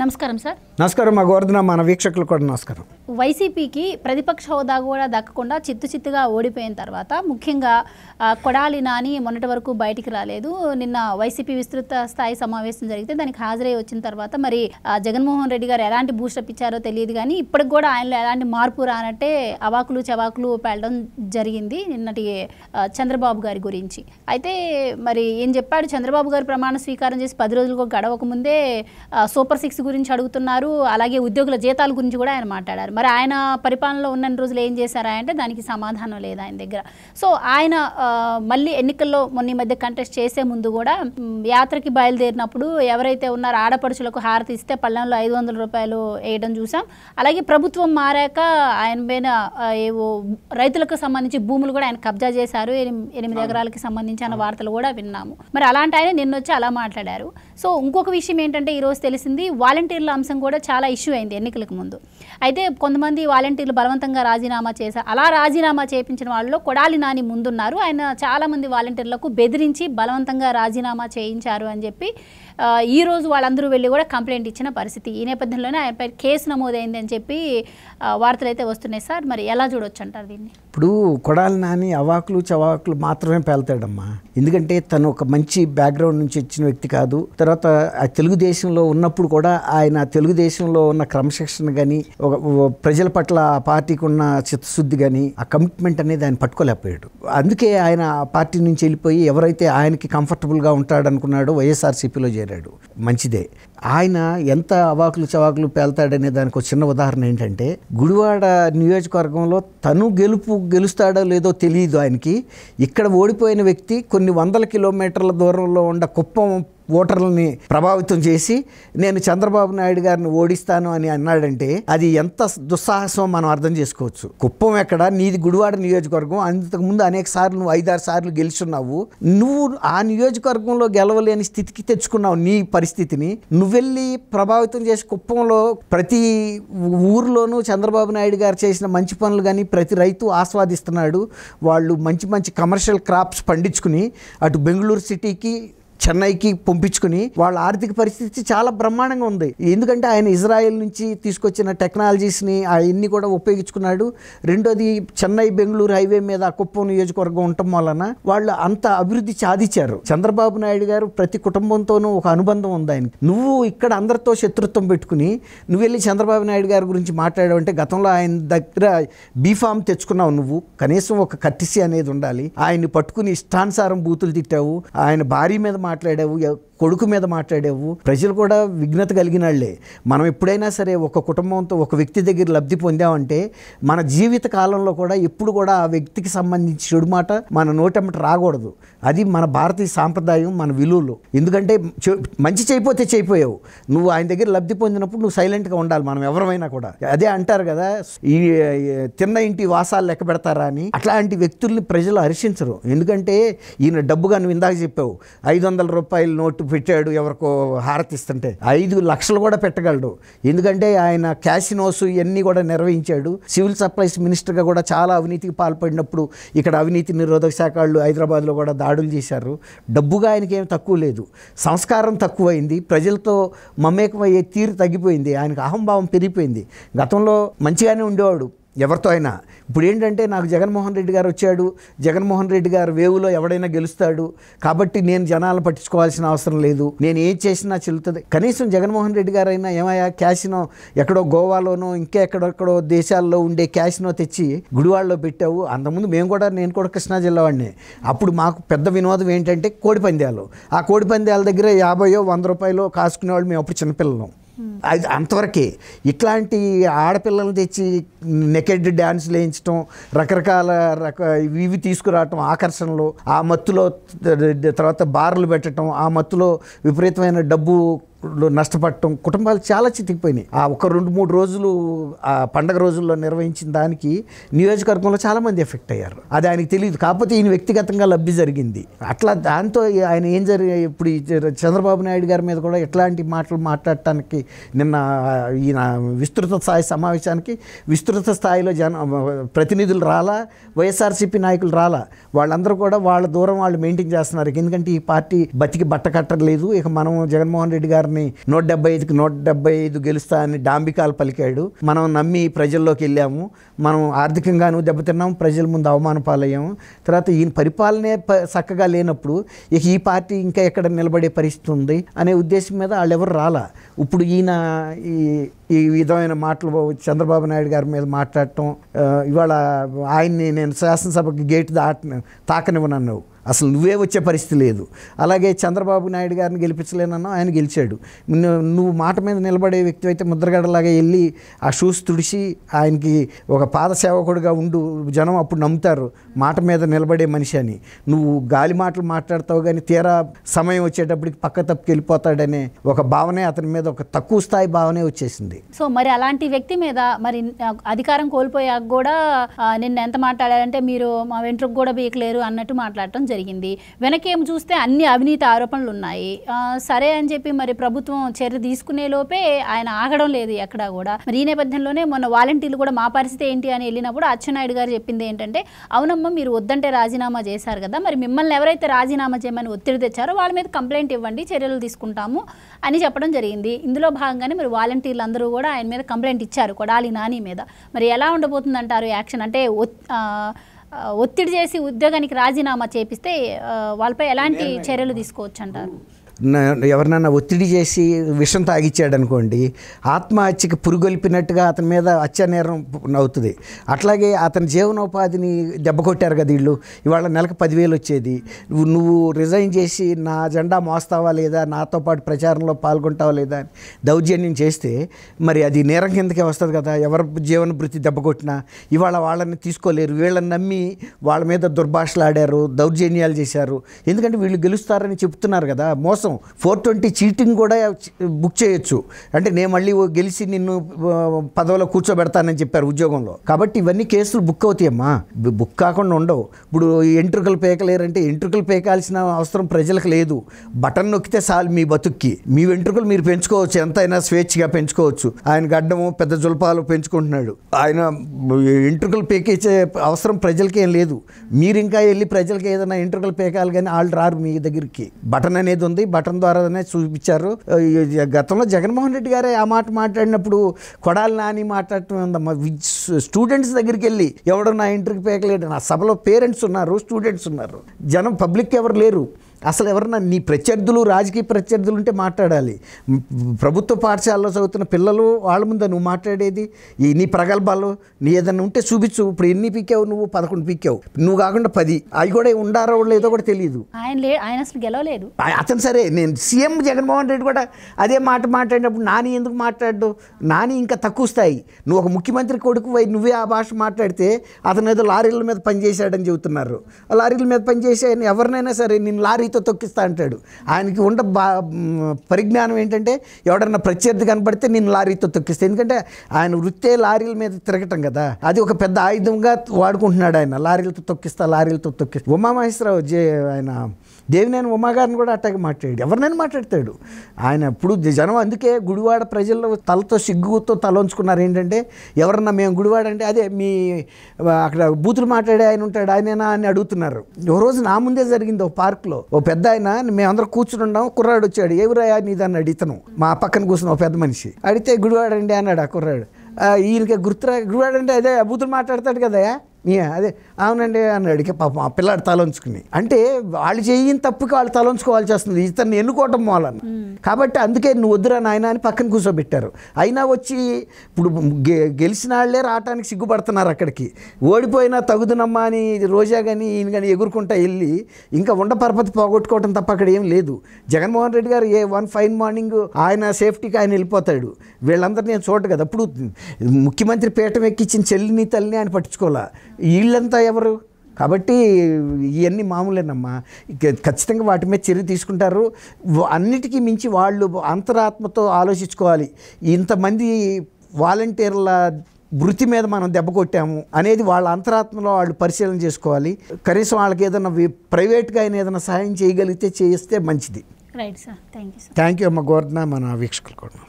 నమస్కారం సార్ నమస్కారం మా గోవర్ధన మన వీక్షకులు కూడా నమస్కారం వైసీపీకి ప్రతిపక్ష హోదా కూడా దక్కకుండా చిత్తు చిత్తుగా ఓడిపోయిన తర్వాత ముఖ్యంగా కొడాలి నాని మొన్నటి వరకు బయటికి రాలేదు నిన్న వైసీపీ విస్తృత స్థాయి సమావేశం జరిగితే దానికి హాజరై వచ్చిన తర్వాత మరి జగన్మోహన్ రెడ్డి గారు ఎలాంటి బూస్టప్ ఇచ్చారో తెలియదు కానీ ఇప్పటికి కూడా ఆయనలో ఎలాంటి మార్పు రానట్టే అవాకులు చవాకులు పేలడం జరిగింది నిన్నటి చంద్రబాబు గారి గురించి అయితే మరి ఏం చెప్పాడు చంద్రబాబు గారు ప్రమాణ స్వీకారం చేసి పది రోజులకు గడవకముందే సూపర్ సిక్స్ గురించి అడుగుతున్నారు అలాగే ఉద్యోగుల జీతాల గురించి కూడా ఆయన మాట్లాడారు మరి ఆయన పరిపాలనలో ఉన్న రోజులు ఏం చేశారా అంటే దానికి సమాధానం లేదు ఆయన దగ్గర సో ఆయన మళ్ళీ ఎన్నికల్లో మొన్న మధ్య కంటెస్ట్ చేసే ముందు కూడా యాత్రకి బయలుదేరినప్పుడు ఎవరైతే ఉన్నారో ఆడపడుచులకు హారతి ఇస్తే పల్లెంలో ఐదు వందల రూపాయలు వేయడం చూసాం అలాగే ప్రభుత్వం మారాక ఆయన పైన ఏవో రైతులకు సంబంధించి భూములు కూడా ఆయన కబ్జా చేశారు ఎనిమిది ఎకరాలకి సంబంధించిన వార్తలు కూడా విన్నాము మరి అలాంటి ఆయన నిన్న వచ్చి అలా మాట్లాడారు సో ఇంకొక విషయం ఏంటంటే ఈరోజు తెలిసింది వాలంటీర్ల అంశం కూడా చాలా ఇష్యూ అయింది ఎన్నికలకు ముందు అయితే కొంతమంది వాలంటీర్లు బలవంతంగా రాజీనామా చేశారు అలా రాజీనామా చేయించిన వాళ్ళలో కొడాలి నాని ముందున్నారు ఆయన చాలామంది వాలంటీర్లకు బెదిరించి బలవంతంగా రాజీనామా చేయించారు అని చెప్పి ఈ రోజు వాళ్ళందరూ వెళ్ళి కూడా కంప్లైంట్ ఇచ్చిన పరిస్థితి ఈ నేపథ్యంలోనే ఆయనపై కేసు నమోదైంది అని చెప్పి వార్తలు అయితే వస్తున్నాయి సార్ మరి ఎలా చూడొచ్చు అంటారు దీన్ని ఇప్పుడు కొడాలి నాని అవాకులు చవాకులు మాత్రమే పేల్తాడమ్మా ఎందుకంటే తను ఒక మంచి బ్యాక్గ్రౌండ్ నుంచి వచ్చిన వ్యక్తి కాదు తర్వాత తెలుగుదేశంలో ఉన్నప్పుడు కూడా ఆయన తెలుగుదేశంలో ఉన్న క్రమశిక్షణ కానీ ఒక ప్రజల పట్ల ఆ పార్టీకి ఉన్న చిత్తశుద్ధి కానీ ఆ కమిట్మెంట్ అనేది ఆయన పట్టుకోలేకపోయాడు అందుకే ఆయన పార్టీ నుంచి వెళ్ళిపోయి ఎవరైతే ఆయనకి కంఫర్టబుల్గా ఉంటాడనుకున్నాడో వైఎస్ఆర్సీపీలో చేరాడు చేరాడు మంచిదే ఆయన ఎంత అవాకులు చవాకులు పేల్తాడనే దానికి ఒక చిన్న ఉదాహరణ ఏంటంటే గుడివాడ నియోజకవర్గంలో తను గెలుపు గెలుస్తాడో లేదో తెలియదు ఆయనకి ఇక్కడ ఓడిపోయిన వ్యక్తి కొన్ని వందల కిలోమీటర్ల దూరంలో ఉండ కుప్పం ఓటర్లని ప్రభావితం చేసి నేను చంద్రబాబు నాయుడు గారిని ఓడిస్తాను అని అన్నాడంటే అది ఎంత దుస్సాహసం మనం అర్థం చేసుకోవచ్చు కుప్పం ఎక్కడ నీది గుడివాడ నియోజకవర్గం అంతకుముందు అనేక సార్లు నువ్వు ఐదారు సార్లు గెలుచున్నావు నువ్వు ఆ నియోజకవర్గంలో గెలవలేని స్థితికి తెచ్చుకున్నావు నీ పరిస్థితిని నువ్వెళ్ళి ప్రభావితం చేసి కుప్పంలో ప్రతి ఊర్లోనూ చంద్రబాబు నాయుడు గారు చేసిన మంచి పనులు కానీ ప్రతి రైతు ఆస్వాదిస్తున్నాడు వాళ్ళు మంచి మంచి కమర్షియల్ క్రాప్స్ పండించుకుని అటు బెంగళూరు సిటీకి చెన్నైకి పంపించుకుని వాళ్ళ ఆర్థిక పరిస్థితి చాలా బ్రహ్మాండంగా ఉంది ఎందుకంటే ఆయన ఇజ్రాయెల్ నుంచి తీసుకొచ్చిన టెక్నాలజీస్ని అవన్నీ కూడా ఉపయోగించుకున్నాడు రెండోది చెన్నై బెంగళూరు హైవే మీద కుప్పం నియోజకవర్గం ఉండటం వలన వాళ్ళు అంత అభివృద్ధి సాధించారు చంద్రబాబు నాయుడు గారు ప్రతి కుటుంబంతోనూ ఒక అనుబంధం ఉంది ఆయనకి నువ్వు ఇక్కడ అందరితో శత్రుత్వం పెట్టుకుని నువ్వు వెళ్ళి చంద్రబాబు నాయుడు గారి గురించి మాట్లాడావంటే గతంలో ఆయన దగ్గర బీఫామ్ తెచ్చుకున్నావు నువ్వు కనీసం ఒక కట్టిసి అనేది ఉండాలి ఆయన్ని పట్టుకుని ఇష్టానుసారం బూతులు తిట్టావు ఆయన భార్య మీద మాట్లాడావు కొడుకు మీద మాట్లాడావు ప్రజలు కూడా విఘ్నత కలిగిన వాళ్ళే మనం ఎప్పుడైనా సరే ఒక కుటుంబంతో ఒక వ్యక్తి దగ్గర లబ్ధి పొందామంటే మన జీవిత కాలంలో కూడా ఎప్పుడు కూడా ఆ వ్యక్తికి సంబంధించి చెడు మాట మన నోటమ్మట రాకూడదు అది మన భారతీయ సాంప్రదాయం మన విలువలు ఎందుకంటే మంచి చేయిపోతే చేయిపోయావు నువ్వు ఆయన దగ్గర లబ్ధి పొందినప్పుడు నువ్వు సైలెంట్గా ఉండాలి మనం ఎవరమైనా కూడా అదే అంటారు కదా ఈ తిన్న ఇంటి వాసాలు లెక్క పెడతారా అని అట్లాంటి వ్యక్తుల్ని ప్రజలు హర్షించరు ఎందుకంటే ఈయన డబ్బుగా నువ్వు ఇందాక చెప్పావు ఐదు వందల రూపాయల నోటు పెట్టాడు ఎవరికో హారతిస్తుంటే ఐదు లక్షలు కూడా పెట్టగలడు ఎందుకంటే ఆయన క్యాసినోస్ ఇవన్నీ కూడా నిర్వహించాడు సివిల్ సప్లైస్ మినిస్టర్గా కూడా చాలా అవినీతికి పాల్పడినప్పుడు ఇక్కడ అవినీతి నిరోధక శాఖ వాళ్ళు హైదరాబాద్లో కూడా దాడులు చేశారు డబ్బుగా ఆయనకి ఏం తక్కువ లేదు సంస్కారం తక్కువైంది ప్రజలతో మమేకమయ్యే తీరు తగ్గిపోయింది ఆయనకు అహంభావం పెరిగిపోయింది గతంలో మంచిగానే ఉండేవాడు ఎవరితో అయినా ఇప్పుడు ఏంటంటే నాకు జగన్మోహన్ రెడ్డి గారు వచ్చాడు జగన్మోహన్ రెడ్డి గారు వేవులో ఎవడైనా గెలుస్తాడు కాబట్టి నేను జనాలు పట్టించుకోవాల్సిన అవసరం లేదు నేను ఏం చేసినా చెల్లుతుంది కనీసం జగన్మోహన్ రెడ్డి గారు అయినా ఏమయ్యా క్యాష్నో ఎక్కడో గోవాలోనో ఇంకా ఎక్కడెక్కడో దేశాల్లో ఉండే క్యాషినో తెచ్చి గుడివాడలో పెట్టావు అంతకుముందు మేము కూడా నేను కూడా కృష్ణా జిల్లా వాడిని అప్పుడు మాకు పెద్ద వినోదం ఏంటంటే కోడి ఆ కోడి పందాల దగ్గర యాభయో వంద రూపాయలు కాసుకునేవాళ్ళు మేము అప్పుడు చిన్నపిల్లలం అది అంతవరకే ఇట్లాంటి ఆడపిల్లల్ని తెచ్చి నెకెడ్ డ్యాన్స్ వేయించడం రకరకాల రక ఇవి తీసుకురావటం ఆకర్షణలు ఆ మత్తులో తర్వాత బార్లు పెట్టడం ఆ మత్తులో విపరీతమైన డబ్బు నష్టపడటం కుటుంబాలు చాలా చితికిపోయినాయి ఆ ఒక రెండు మూడు రోజులు ఆ పండగ రోజుల్లో నిర్వహించిన దానికి నియోజకవర్గంలో చాలామంది ఎఫెక్ట్ అయ్యారు అది ఆయనకి తెలియదు కాకపోతే ఈయన వ్యక్తిగతంగా లబ్ధి జరిగింది అట్లా దాంతో ఆయన ఏం జరిగి ఇప్పుడు చంద్రబాబు నాయుడు గారి మీద కూడా ఎట్లాంటి మాటలు మాట్లాడటానికి నిన్న ఈయన విస్తృత స్థాయి సమావేశానికి విస్తృత స్థాయిలో జన ప్రతినిధులు రాలా వైఎస్ఆర్సీపీ నాయకులు రాలా వాళ్ళందరూ కూడా వాళ్ళ దూరం వాళ్ళు మెయింటైన్ చేస్తున్నారు ఎందుకంటే ఈ పార్టీ బతికి బట్ట కట్టలేదు ఇక మనం జగన్మోహన్ రెడ్డి గారిని గారిని నూట డెబ్బై ఐదుకి నూట డెబ్బై ఐదు గెలుస్తా అని డాంబికాలు పలికాడు మనం నమ్మి ప్రజల్లోకి వెళ్ళాము మనం ఆర్థికంగానూ దెబ్బతిన్నాము ప్రజల ముందు అవమాన పాలయ్యాము తర్వాత ఈయన పరిపాలనే చక్కగా లేనప్పుడు ఇక ఈ పార్టీ ఇంకా ఎక్కడ నిలబడే పరిస్థితి ఉంది అనే ఉద్దేశం మీద వాళ్ళు ఎవరు రాలా ఇప్పుడు ఈయన ఈ ఈ విధమైన మాటలు చంద్రబాబు నాయుడు గారి మీద మాట్లాడటం ఇవాళ ఆయన్ని నేను శాసనసభకి గేట్ దాట తాకనివ్వనన్నావు అసలు నువ్వే వచ్చే పరిస్థితి లేదు అలాగే చంద్రబాబు నాయుడు గారిని గెలిపించలేనన్నా ఆయన గెలిచాడు నువ్వు మాట మీద నిలబడే వ్యక్తి అయితే ముద్రగడలాగా వెళ్ళి ఆ షూస్ తుడిచి ఆయనకి ఒక పాద సేవకుడుగా ఉండు జనం అప్పుడు నమ్ముతారు మాట మీద నిలబడే మనిషి అని నువ్వు గాలి మాటలు మాట్లాడతావు కానీ తీరా సమయం వచ్చేటప్పటికి పక్క తప్పుకి వెళ్ళిపోతాడనే ఒక భావనే అతని మీద ఒక తక్కువ స్థాయి భావనే వచ్చేసింది సో మరి అలాంటి వ్యక్తి మీద మరి అధికారం కోల్పోయాక కూడా నిన్న ఎంత మాట్లాడారంటే మీరు మా వెంట్రుకు కూడా బీకలేరు అన్నట్టు మాట్లాడటం జరిగింది వెనకేం చూస్తే అన్ని అవినీతి ఆరోపణలు ఉన్నాయి సరే అని చెప్పి మరి ప్రభుత్వం చర్య తీసుకునే లోపే ఆయన ఆగడం లేదు ఎక్కడా కూడా మరి ఈ నేపథ్యంలోనే మొన్న వాలంటీర్లు కూడా మా పరిస్థితి ఏంటి అని వెళ్ళినప్పుడు అచ్చెన్నాయుడు గారు చెప్పింది ఏంటంటే అవునమ్మ మీరు వద్దంటే రాజీనామా చేశారు కదా మరి మిమ్మల్ని ఎవరైతే రాజీనామా చేయమని ఒత్తిడి తెచ్చారో వాళ్ళ మీద కంప్లైంట్ ఇవ్వండి చర్యలు తీసుకుంటాము అని చెప్పడం జరిగింది ఇందులో భాగంగానే మరి వాలంటీర్లు అందరూ కూడా ఆయన మీద కంప్లైంట్ ఇచ్చారు కొడాలి నాని మీద మరి ఎలా ఉండబోతుందంటారు యాక్షన్ అంటే ఒత్తిడి చేసి ఉద్యోగానికి రాజీనామా చేపిస్తే వాళ్ళపై ఎలాంటి చర్యలు తీసుకోవచ్చు అంటారు ఎవరినైనా ఒత్తిడి చేసి విషం తాగిచ్చాడు అనుకోండి ఆత్మహత్యకి పురుగొల్పినట్టుగా అతని మీద నేరం అవుతుంది అట్లాగే అతని జీవనోపాధిని దెబ్బకొట్టారు కదా వీళ్ళు ఇవాళ నెలకు పదివేలు వచ్చేది నువ్వు రిజైన్ చేసి నా జెండా మోస్తావా లేదా నాతో పాటు ప్రచారంలో పాల్గొంటావా లేదా అని దౌర్జన్యం చేస్తే మరి అది నేరం కిందకే వస్తుంది కదా ఎవరి జీవన భృతి దెబ్బకొట్టినా ఇవాళ వాళ్ళని తీసుకోలేరు వీళ్ళని నమ్మి వాళ్ళ మీద దుర్భాషలాడారు దౌర్జన్యాలు చేశారు ఎందుకంటే వీళ్ళు గెలుస్తారని చెప్తున్నారు కదా మోస కోసం ఫోర్ ట్వంటీ చీటింగ్ కూడా బుక్ చేయొచ్చు అంటే నేను మళ్ళీ గెలిచి నిన్ను పదవిలో కూర్చోబెడతానని చెప్పారు ఉద్యోగంలో కాబట్టి ఇవన్నీ కేసులు బుక్ అవుతాయమ్మా బుక్ కాకుండా ఉండవు ఇప్పుడు ఎంట్రుకలు పేకలేరంటే ఎంట్రుకలు పేకాల్సిన అవసరం ప్రజలకు లేదు బటన్ నొక్కితే చాలు మీ బతుక్కి మీ వెంట్రుకలు మీరు పెంచుకోవచ్చు ఎంతైనా స్వేచ్ఛగా పెంచుకోవచ్చు ఆయన గడ్డము పెద్ద జుల్పాలు పెంచుకుంటున్నాడు ఆయన ఎంట్రుకలు పేకేచ్చే అవసరం ప్రజలకి ఏం లేదు మీరు ఇంకా వెళ్ళి ప్రజలకి ఏదైనా ఎంట్రుకలు పేకాలి కానీ వాళ్ళు రారు మీ దగ్గరికి బటన్ అనేది ఉంది బటన్ ద్వారానే చూపించారు గతంలో జగన్మోహన్ రెడ్డి గారే ఆ మాట మాట్లాడినప్పుడు కొడాలి నాని మాట్లాడటం స్టూడెంట్స్ దగ్గరికి వెళ్ళి ఎవడో నా ఇంటర్కి పేకలేడు నా సభలో పేరెంట్స్ ఉన్నారు స్టూడెంట్స్ ఉన్నారు జనం పబ్లిక్ ఎవరు లేరు అసలు ఎవరన్నా నీ ప్రత్యర్థులు రాజకీయ ప్రత్యర్థులు ఉంటే మాట్లాడాలి ప్రభుత్వ పాఠశాలలో చదువుతున్న పిల్లలు వాళ్ళ ముందు నువ్వు మాట్లాడేది ఈ నీ ప్రగల్భాలు నీ ఏదన్నా ఉంటే చూపించు ఇప్పుడు ఎన్ని పీకావు నువ్వు పదకొండు పీకావు నువ్వు కాకుండా పది అవి కూడా ఉండారో లేదో కూడా తెలియదు ఆయన ఆయన అసలు గెలవలేదు అతను సరే నేను సీఎం జగన్మోహన్ రెడ్డి కూడా అదే మాట మాట్లాడినప్పుడు నాని ఎందుకు మాట్లాడు నాని ఇంకా తక్కువ స్థాయి నువ్వు ఒక ముఖ్యమంత్రి కొడుకు నువ్వే ఆ భాష మాట్లాడితే అతను ఏదో లారీల మీద పనిచేశాడని చెబుతున్నారు లారీల మీద పనిచేసే ఎవరినైనా సరే నేను లారీ లారీతో తొక్కిస్తా అంటాడు ఆయనకి ఉండ పరిజ్ఞానం ఏంటంటే ఎవడన్నా ప్రత్యర్థి కనపడితే నేను లారీతో తొక్కిస్తాను ఎందుకంటే ఆయన వృత్తే లారీల మీద తిరగటం కదా అది ఒక పెద్ద ఆయుధంగా వాడుకుంటున్నాడు ఆయన లారీలతో తొక్కిస్తా లారీలతో తొక్కిస్తా ఉమామహేశ్వరరావు ఆయన దేవినేని ఉమాగారిని కూడా అట్టగా మాట్లాడు ఎవరినైనా మాట్లాడతాడు ఆయన ఇప్పుడు జనం అందుకే గుడివాడ ప్రజల్లో తలతో సిగ్గుతో తల ఉంచుకున్నారు ఏంటంటే ఎవరన్నా మేము గుడివాడ అంటే అదే మీ అక్కడ బూతులు మాట్లాడే ఆయన ఉంటాడు ఆయనేనా అని అడుగుతున్నారు ఓ రోజు నా ముందే జరిగింది ఓ పార్క్లో ఓ పెద్ద ఆయన మేమందరం కూర్చుని ఉన్నాం కుర్రాడు వచ్చాడు ఎవరయ్యా దాన్ని అడితను మా పక్కన కూర్చున్న ఓ పెద్ద మనిషి అడిగితే గుడివాడండి అన్నాడు ఆ కుర్రాడు ఈయనకి గుర్తురా గుడివాడంటే అదే బూతులు మాట్లాడతాడు కదయా అదే అవునండి అని అడిగే పాపం ఆ పిల్లాడు తలంచుకుని అంటే వాళ్ళు చేయని తప్పుకి వాళ్ళు తలంచుకోవాల్సి వస్తుంది ఇతన్ని ఎన్నుకోవటం మూలన కాబట్టి అందుకే నువ్వు వద్దురా నాయన అని పక్కన కూర్చోబెట్టారు అయినా వచ్చి ఇప్పుడు గెలిచిన వాళ్ళే రావటానికి సిగ్గుపడుతున్నారు అక్కడికి ఓడిపోయినా తగుదునమ్మా అని రోజా కానీ ఈయన కానీ ఎగురుకుంటా వెళ్ళి ఇంకా ఉండ పరపతి పోగొట్టుకోవటం తప్ప అక్కడ ఏం లేదు జగన్మోహన్ రెడ్డి గారు ఏ వన్ ఫైన్ మార్నింగ్ ఆయన సేఫ్టీకి ఆయన వెళ్ళిపోతాడు వీళ్ళందరినీ నేను చూడటం కదా అప్పుడు ముఖ్యమంత్రి పీఠం ఎక్కించిన చెల్లిని తల్లిని ఆయన పట్టించుకోవాలా వీళ్ళంతా ఎవరు కాబట్టి ఇవన్నీ మామూలేనమ్మా ఖచ్చితంగా వాటి మీద చర్య తీసుకుంటారు అన్నిటికీ మించి వాళ్ళు అంతరాత్మతో ఆలోచించుకోవాలి ఇంతమంది వాలంటీర్ల వృత్తి మీద మనం దెబ్బ కొట్టాము అనేది వాళ్ళ అంతరాత్మలో వాళ్ళు పరిశీలన చేసుకోవాలి కనీసం వాళ్ళకి ఏదైనా ప్రైవేట్గా అయినా ఏదైనా సహాయం చేయగలిగితే చేస్తే మంచిది రైట్ సార్ థ్యాంక్ యూ అమ్మ గోర్ధన మన వీక్షకులు కూడా